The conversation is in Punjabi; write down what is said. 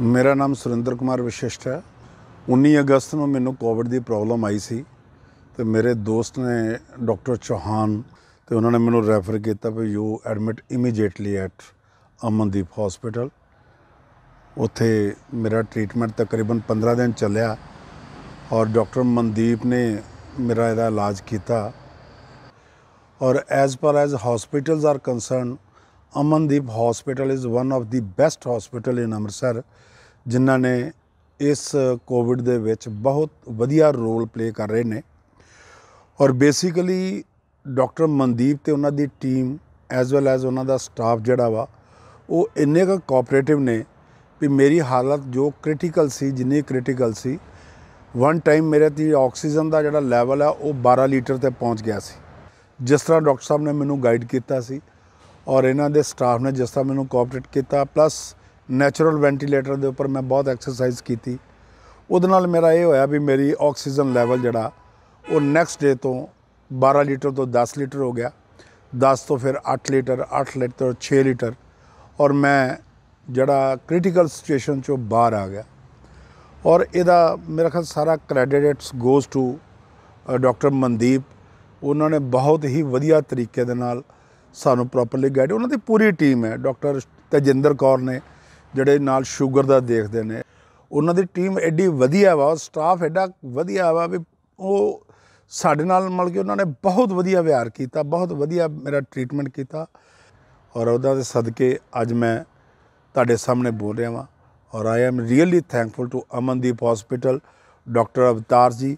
ਮੇਰਾ ਨਾਮ ਸੁਰਿੰਦਰ ਕੁਮਾਰ ਵਿਸ਼ਿਸ਼ਟ ਹੈ 19 ਅਗਸਤ ਨੂੰ ਮੈਨੂੰ ਕੋਵਿਡ ਦੀ ਪ੍ਰੋਬਲਮ ਆਈ ਸੀ ਤੇ ਮੇਰੇ ਦੋਸਤ ਨੇ ਡਾਕਟਰ ਚੌਹਾਨ ਤੇ ਉਹਨਾਂ ਨੇ ਮੈਨੂੰ ਰੈਫਰ ਕੀਤਾ ਵੀ you admit immediately at Amandeep hospital ਉੱਥੇ ਮੇਰਾ ਟ੍ਰੀਟਮੈਂਟ ਤਕਰੀਬਨ 15 ਦਿਨ ਚੱਲਿਆ ਔਰ ਡਾਕਟਰ ਮਨਦੀਪ ਨੇ ਮੇਰਾ ਇਹਦਾ ਇਲਾਜ ਕੀਤਾ ਔਰ as per as hospitals are concern Amandeep hospital is one of the best hospital in Amritsar ਜਿਨ੍ਹਾਂ ਨੇ ਇਸ ਕੋਵਿਡ ਦੇ ਵਿੱਚ ਬਹੁਤ ਵਧੀਆ ਰੋਲ ਪਲੇ ਕਰ ਰਹੇ ਨੇ ਔਰ ਬੇਸਿਕਲੀ ਡਾਕਟਰ ਮਨਦੀਪ ਤੇ ਉਹਨਾਂ ਦੀ ਟੀਮ ਐਜ਼ ਵੈਲ ਐਜ਼ ਉਹਨਾਂ ਦਾ ਸਟਾਫ ਜਿਹੜਾ ਵਾ ਉਹ ਇੰਨੇ ਕੁ ਕੋਆਪਰੇਟਿਵ ਨੇ ਵੀ ਮੇਰੀ ਹਾਲਤ ਜੋ ਕ੍ਰਿਟੀਕਲ ਸੀ ਜਿੰਨੀ ਕ੍ਰਿਟੀਕਲ ਸੀ ਵਨ ਟਾਈਮ ਮੇਰੇ ਤੇ ਆਕਸੀਜਨ ਦਾ ਜਿਹੜਾ ਲੈਵਲ ਆ ਉਹ 12 ਲੀਟਰ ਤੇ ਪਹੁੰਚ ਗਿਆ ਸੀ ਜਿਸ ਤਰ੍ਹਾਂ ਡਾਕਟਰ ਸਾਹਿਬ ਨੇ ਮੈਨੂੰ ਗਾਈਡ ਕੀਤਾ ਸੀ ਔਰ ਇਹਨਾਂ ਦੇ ਸਟਾਫ ਨੇ ਜਿਸ ਤਰ੍ਹਾਂ ਮੈਨੂੰ ਕੋਆਪਰੇਟ ਕੀਤਾ ਪਲੱਸ ਨੇਚਰਲ ਵੈਂਟੀਲੇਟਰ ਦੇ ਉੱਪਰ ਮੈਂ ਬਹੁਤ ਐਕਸਰਸਾਈਜ਼ ਕੀਤੀ ਉਹਦੇ ਨਾਲ ਮੇਰਾ ਇਹ ਹੋਇਆ ਵੀ ਮੇਰੀ ਆਕਸੀਜਨ ਲੈਵਲ ਜਿਹੜਾ ਉਹ ਨੈਕਸਟ ਡੇ ਤੋਂ 12 ਲੀਟਰ ਤੋਂ 10 ਲੀਟਰ ਹੋ ਗਿਆ 10 ਤੋਂ ਫਿਰ 8 ਲੀਟਰ 8 ਲੀਟਰ 6 ਲੀਟਰ ਔਰ ਮੈਂ ਜਿਹੜਾ ਕ੍ਰਿਟੀਕਲ ਸਿਚੁਏਸ਼ਨ ਚੋਂ ਬਾਹਰ ਆ ਗਿਆ ਔਰ ਇਹਦਾ ਮੇਰਾ ਖਿਆਲ ਸਾਰਾ credits goes to doctor Mandeep ਉਹਨਾਂ ਨੇ ਬਹੁਤ ਹੀ ਵਧੀਆ ਤਰੀਕੇ ਦੇ ਨਾਲ ਸਾਨੂੰ ਪ੍ਰੋਪਰਲੀ ਗਾਈਡ ਉਹਨਾਂ ਦੀ ਪੂਰੀ ਟੀਮ ਹੈ ਡਾਕਟਰ ਤੇਜਿੰਦਰ ਕੌਰ ਨੇ ਜਿਹੜੇ ਨਾਲ ਸ਼ੂਗਰ ਦਾ ਦੇਖਦੇ ਨੇ ਉਹਨਾਂ ਦੀ ਟੀਮ ਐਡੀ ਵਧੀਆ ਵਾ ਸਟਾਫ ਐਡਾ ਵਧੀਆ ਵਾ ਵੀ ਉਹ ਸਾਡੇ ਨਾਲ ਮਿਲ ਕੇ ਉਹਨਾਂ ਨੇ ਬਹੁਤ ਵਧੀਆ ਵਿਹਾਰ ਕੀਤਾ ਬਹੁਤ ਵਧੀਆ ਮੇਰਾ ਟ੍ਰੀਟਮੈਂਟ ਕੀਤਾ ਔਰ ਉਹਦਾ ਦੇ ਸਦਕੇ ਅੱਜ ਮੈਂ ਤੁਹਾਡੇ ਸਾਹਮਣੇ ਬੋਲ ਰਿਹਾ ਹਾਂ ਔਰ I am really thankful to Amandeep hospital doctor Avtar ਜੀ